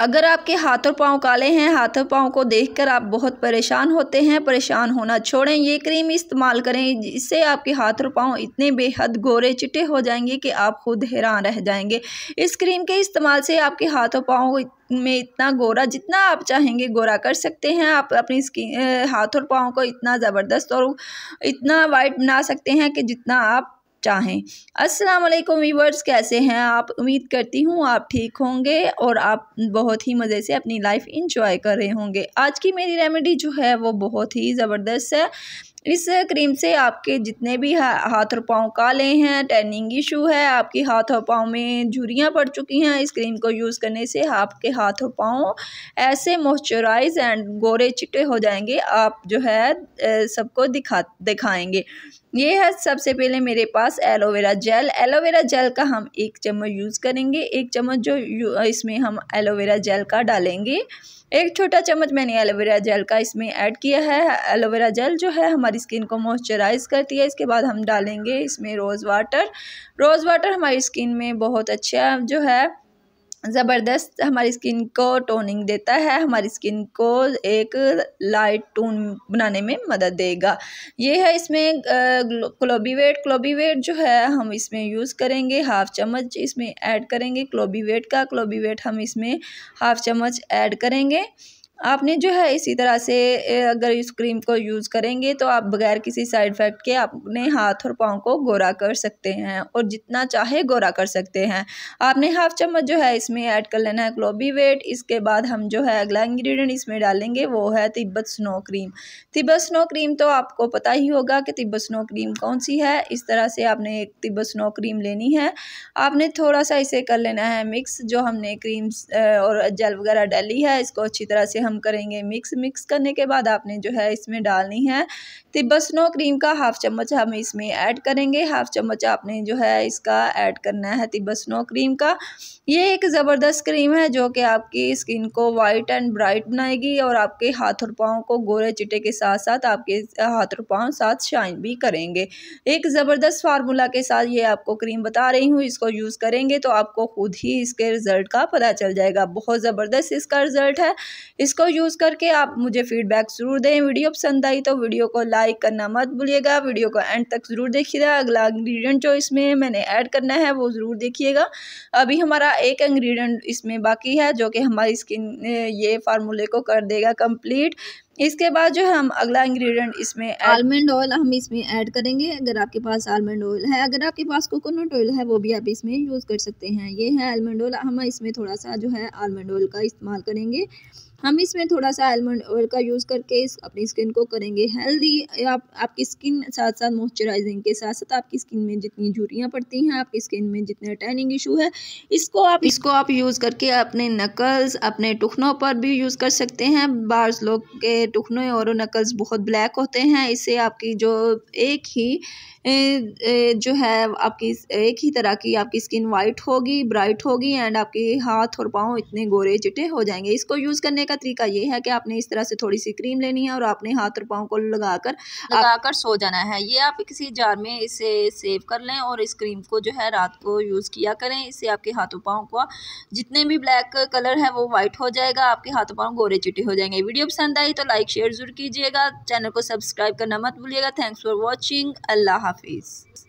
अगर आपके हाथ और पाँव काले हैं हाथ और पाँव को देखकर आप बहुत परेशान होते हैं परेशान होना छोड़ें ये क्रीम इस्तेमाल करें इससे आपके हाथ और पाँव इतने बेहद गोरे चिटे हो जाएंगे कि आप खुद हैरान रह जाएंगे इस क्रीम के इस्तेमाल से आपके हाथ और पाँव में इतना गोरा जितना आप चाहेंगे गोरा कर सकते हैं आप अपनी स्किन हाथ और पाँव को इतना ज़बरदस्त और इतना वाइट बना सकते हैं कि जितना आप चाहें अस्सलाम वालेकुम वीवर्स कैसे हैं आप उम्मीद करती हूँ आप ठीक होंगे और आप बहुत ही मज़े से अपनी लाइफ इंजॉय कर रहे होंगे आज की मेरी रेमेडी जो है वो बहुत ही ज़बरदस्त है इस क्रीम से आपके जितने भी हाथ और पाँव काले हैं टैनिंग इशू है आपके हाथ और पाँव में झुरियाँ पड़ चुकी हैं इस क्रीम को यूज़ करने से आपके हाथ और पाँव ऐसे मॉइस्चराइज एंड गोरे चिटे हो जाएंगे आप जो है सबको दिखा दिखाएंगे ये है सबसे पहले मेरे पास एलोवेरा जेल एलोवेरा जेल का हम एक चम्मच यूज़ करेंगे एक चम्मच जो इसमें हम एलोवेरा जेल का डालेंगे एक छोटा चम्मच मैंने एलोवेरा जेल का इसमें ऐड किया है एलोवेरा जेल जो है हमारे हमारी स्किन को मॉइस्चराइज़ करती है इसके बाद हम डालेंगे इसमें रोज़ वाटर रोज़ वाटर हमारी स्किन में बहुत अच्छा जो है ज़बरदस्त हमारी स्किन को टोनिंग देता है हमारी स्किन को एक लाइट टोन बनाने में मदद देगा ये है इसमें क्लोबीवेट क्लोबीवेट जो है हम इसमें यूज़ करेंगे हाफ चम्मच इसमें ऐड करेंगे क्लोबीवेट का क्लोबीवेट हम इसमें हाफ चम्मच ऐड करेंगे आपने जो है इसी तरह से अगर इस क्रीम को यूज़ करेंगे तो आप बगैर किसी साइड इफ़ेक्ट के अपने हाथ और पाँव को गोरा कर सकते हैं और जितना चाहे गोरा कर सकते हैं आपने हाफ चम्मच जो है इसमें ऐड कर लेना है क्लोबी वेट इसके बाद हम जो है अगला इंग्रेडिएंट इसमें डालेंगे वो है Tibet snow cream Tibet snow cream तो आपको पता ही होगा कि तिब्बत स्नो क्रीम कौन सी है इस तरह से आपने एक तिब्बत स्नो क्रीम लेनी है आपने थोड़ा सा इसे कर लेना है मिक्स जो हमने क्रीम और जेल वगैरह डाली है इसको अच्छी तरह से हम करेंगे मिक्स मिक्स करने के बाद आपने जो है इसमें डालनी है तिब्बत स्नो क्रीम का हाफ चम्मच हम इसमें ऐड करेंगे हाफ चम्मच आपने जो है इसका ऐड करना है तिब्बत स्नो क्रीम का ये एक ज़बरदस्त क्रीम है जो कि आपकी स्किन को वाइट एंड ब्राइट बनाएगी और आपके हाथ और पाँव को गोरे चिटे के साथ साथ आपके हाथ और पाँव साथ शाइन भी करेंगे एक ज़बरदस्त फार्मूला के साथ ये आपको क्रीम बता रही हूँ इसको यूज़ करेंगे तो आपको खुद ही इसके रिज़ल्ट का पता चल जाएगा बहुत ज़बरदस्त इसका रिज़ल्ट है इस इसको यूज़ करके आप मुझे फीडबैक ज़रूर दें वीडियो पसंद आई तो वीडियो को लाइक करना मत भूलिएगा वीडियो को एंड तक ज़रूर देखिएगा अगला इंग्रेडिएंट जो इसमें मैंने ऐड करना है वो ज़रूर देखिएगा अभी हमारा एक इंग्रेडिएंट इसमें बाकी है जो कि हमारी स्किन ये फार्मूले को कर देगा कम्प्लीट इसके बाद जो है हम अगला इंग्रेडिएंट इसमें आलमंड ऑयल हम इसमें ऐड करेंगे अगर आपके पास आलमंड ऑयल है अगर आपके पास कोकोनट ऑयल है वो भी आप इसमें यूज़ कर सकते हैं ये है आलमंड ऑयल हम इसमें थोड़ा सा जो है आलमंड ऑयल का इस्तेमाल करेंगे हम इसमें थोड़ा सा आलमंड ऑयल का यूज़ करके इस अपनी स्किन को करेंगे हेल्दी आप आपकी स्किन साथ साथ मॉइस्चराइजिंग के साथ साथ आपकी स्किन में जितनी झुरियाँ पड़ती हैं आपकी स्किन में जितने टैनिंग इशू है इसको आप इसको आप यूज़ करके अपने नकल्स अपने टुखनों पर भी यूज़ कर सकते हैं बार्स लोग के टुकनों और नकल्स बहुत ब्लैक होते हैं इससे आपकी जो एक ही जो है आपकी एक ही तरह की आपकी स्किन वाइट होगी ब्राइट होगी एंड आपके हाथ और पाँव इतने गोरे चिटे हो जाएंगे इसको यूज़ करने करने का तरीका ये है कि आपने इस तरह से थोड़ी सी क्रीम लेनी है और आपने हाथ और पाँव को लगाकर लगाकर सो जाना है ये आप किसी जार में इसे सेव कर लें और इस क्रीम को जो है रात को यूज़ किया करें इससे आपके हाथों पाँव का जितने भी ब्लैक कलर है वो वाइट हो जाएगा आपके हाथों पाँव गोरे चिटे हो जाएंगे वीडियो पसंद आई तो लाइक शेयर जरूर कीजिएगा चैनल को सब्सक्राइब करना मत भूलिएगा थैंक्स फॉर वॉचिंग अल्लाह हाफिज़